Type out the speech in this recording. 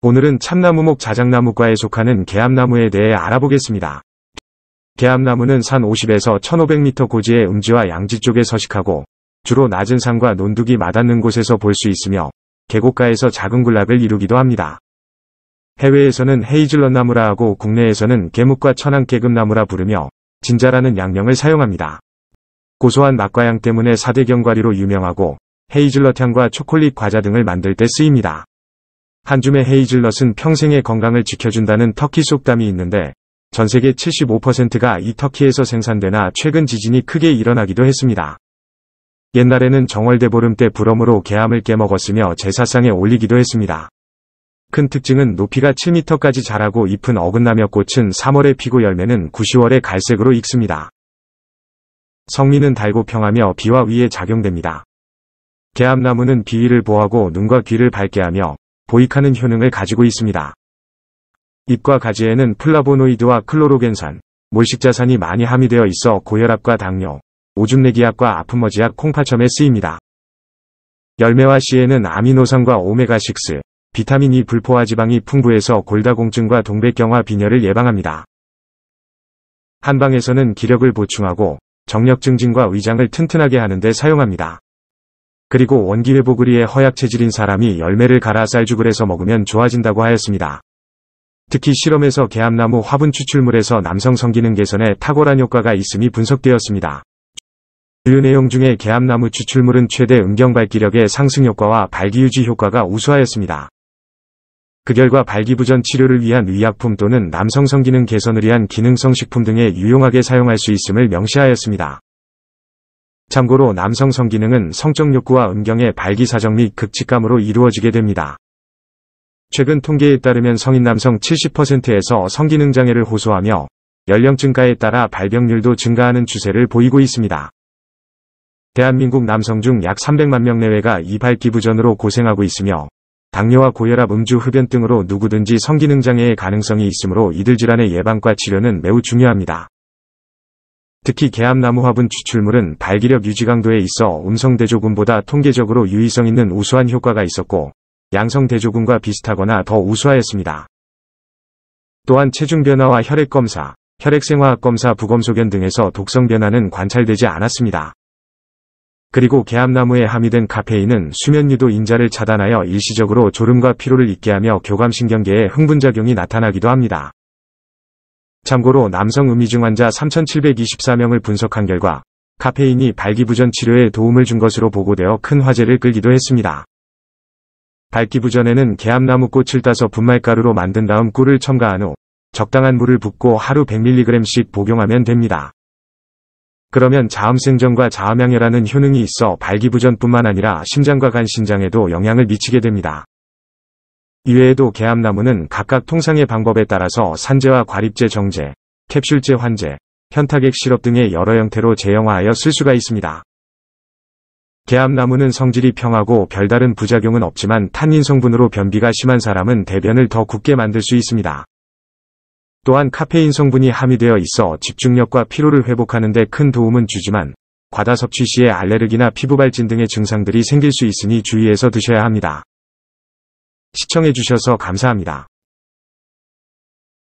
오늘은 참나무목 자작나무과에 속하는 개암나무에 대해 알아보겠습니다. 개암나무는 산 50에서 1500m 고지의 음지와 양지 쪽에 서식하고 주로 낮은 산과 논둑이 맞닿는 곳에서 볼 수 있으며 계곡가에서 작은 군락을 이루기도 합니다. 해외에서는 헤이즐넛나무라 하고 국내에서는 개묵과 천안계급나무라 부르며 진자라는 양명을 사용합니다. 고소한 맛과 향 때문에 사대경과리로 유명하고 헤이즐넛 향과 초콜릿 과자 등을 만들 때 쓰입니다. 한 줌의 헤이즐넛은 평생의 건강을 지켜준다는 터키 속담이 있는데 전 세계 75%가 이 터키에서 생산되나 최근 지진이 크게 일어나기도 했습니다. 옛날에는 정월대 보름 때 부럼으로 개암을 깨먹었으며 제사상에 올리기도 했습니다. 큰 특징은 높이가 7m까지 자라고 잎은 어긋나며 꽃은 3월에 피고 열매는 9, 10월에 갈색으로 익습니다. 성미는 달고 평하며 비와 위에 작용됩니다. 개암나무는 비위를 보하고 눈과 귀를 밝게 하며 보익하는 효능을 가지고 있습니다. 잎과 가지에는 플라보노이드와 클로로겐산, 몰식자산이 많이 함유되어 있어 고혈압과 당뇨, 오줌내기약과 아픔머지약 콩파첨에 쓰입니다. 열매와 씨에는 아미노산과 오메가6, 비타민 E 불포화 지방이 풍부해서 골다공증과 동백경화 빈혈을 예방합니다. 한방에서는 기력을 보충하고 정력 증진과 위장을 튼튼하게 하는 데 사용합니다. 그리고 원기회복을위해 허약 체질인 사람이 열매를 갈아 쌀죽을해서 먹으면 좋아진다고 하였습니다. 특히 실험에서 개암나무 화분 추출물에서 남성 성기능 개선에 탁월한 효과가 있음이 분석되었습니다. 주요 그 내용 중에 개암나무 추출물은 최대 음경 발기력의 상승 효과와 발기 유지 효과가 우수하였습니다. 그 결과 발기부전 치료를 위한 의약품 또는 남성 성기능 개선을 위한 기능성 식품 등에 유용하게 사용할 수 있음을 명시하였습니다. 참고로 남성 성기능은 성적 욕구와 음경의 발기사정 및 극치감으로 이루어지게 됩니다. 최근 통계에 따르면 성인 남성 70%에서 성기능 장애를 호소하며 연령 증가에 따라 발병률도 증가하는 추세를 보이고 있습니다. 대한민국 남성 중 약 300만 명 내외가 이발기부전으로 고생하고 있으며 당뇨와 고혈압, 음주, 흡연 등으로 누구든지 성기능 장애의 가능성이 있으므로 이들 질환의 예방과 치료는 매우 중요합니다. 특히 계암나무 화분 추출물은 발기력 유지 강도에 있어 음성대조군보다 통계적으로 유의성 있는 우수한 효과가 있었고 양성대조군과 비슷하거나 더 우수하였습니다. 또한 체중 변화와 혈액 검사, 혈액 생화학 검사 부검 소견 등에서 독성 변화는 관찰되지 않았습니다. 그리고 계암나무에 함유된 카페인은 수면 유도 인자를 차단하여 일시적으로 졸음과 피로를 잊게 하며 교감신경계에 흥분작용이 나타나기도 합니다. 참고로 남성 음이중 환자 3,724명을 분석한 결과 카페인이 발기부전 치료에 도움을 준 것으로 보고되어 큰 화제를 끌기도 했습니다. 발기부전에는 개암나무 꽃을 따서 분말가루로 만든 다음 꿀을 첨가한 후 적당한 물을 붓고 하루 100mg씩 복용하면 됩니다. 그러면 자음생전과 자음양혈하는 효능이 있어 발기부전뿐만 아니라 심장과 간 신장에도 영향을 미치게 됩니다. 이외에도 계암나무는 각각 통상의 방법에 따라서 산재와 과립재 정제, 캡슐재환재 현타객 실업 등의 여러 형태로 재형화하여쓸 수가 있습니다. 계암나무는 성질이 평하고 별다른 부작용은 없지만 탄닌 성분으로 변비가 심한 사람은 대변을 더 굳게 만들 수 있습니다. 또한 카페인 성분이 함유되어 있어 집중력과 피로를 회복하는 데 큰 도움은 주지만 과다 섭취 시에 알레르기나 피부발진 등의 증상들이 생길 수 있으니 주의해서 드셔야 합니다. 시청해주셔서 감사합니다.